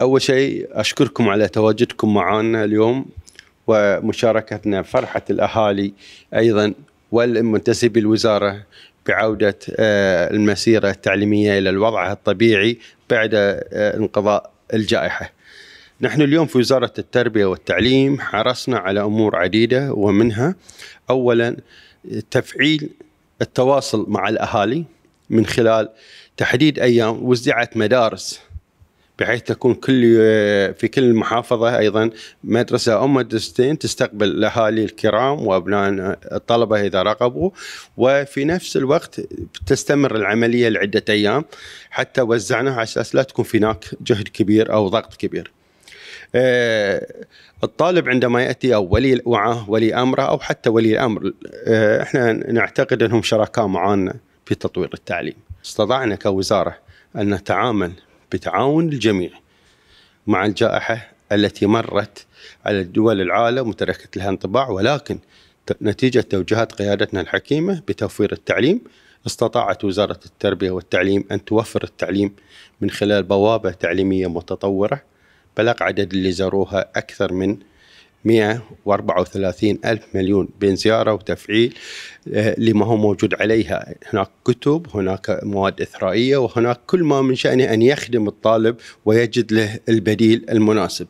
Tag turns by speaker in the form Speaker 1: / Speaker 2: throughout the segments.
Speaker 1: اول شيء اشكركم على تواجدكم معنا اليوم ومشاركتنا فرحه الاهالي ايضا والمنتسب الوزاره بعوده آه، المسيره التعليميه الى الوضع الطبيعي بعد آه، انقضاء الجائحه. نحن اليوم في وزاره التربيه والتعليم حرصنا على امور عديده ومنها اولا تفعيل التواصل مع الاهالي من خلال تحديد ايام وزعت مدارس بحيث تكون كل آه، في كل محافظة أيضا مدرسة أو مدرستين تستقبل الأهالي الكرام وأبناء الطلبة إذا رغبوا وفي نفس الوقت تستمر العملية لعدة أيام حتى وزعناها على أساس لا تكون هناك جهد كبير أو ضغط كبير آه، الطالب عندما ياتي او ولي وعاه ولي امره او حتى ولي الامر آه، احنا نعتقد انهم شركاء معانا في تطوير التعليم استطعنا كوزاره ان نتعامل بتعاون الجميع مع الجائحة التي مرت على دول العالم وتركت لها انطباع ولكن نتيجة توجيهات قيادتنا الحكيمة بتوفير التعليم استطاعت وزارة التربية والتعليم أن توفر التعليم من خلال بوابة تعليمية متطورة بلغ عدد اللي زاروها أكثر من 134 ألف مليون بين زيارة وتفعيل آه، لما هو موجود عليها هناك كتب هناك مواد إثرائية وهناك كل ما من شأنه أن يخدم الطالب ويجد له البديل المناسب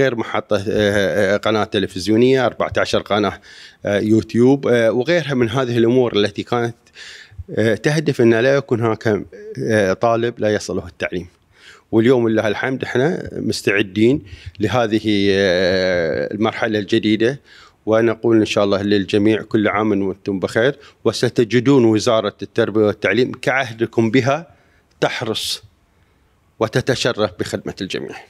Speaker 1: غير محطة آه، آه، قناة تلفزيونية 14 قناة يوتيوب وغيرها من هذه الأمور التي كانت تهدف أن لا يكون هناك طالب لا يصله التعليم واليوم لله الحمد احنا مستعدين لهذه آه، المرحله الجديده ونقول ان شاء الله للجميع كل عام وانتم بخير وستجدون وزاره التربيه والتعليم كعهدكم بها تحرص وتتشرف بخدمه الجميع.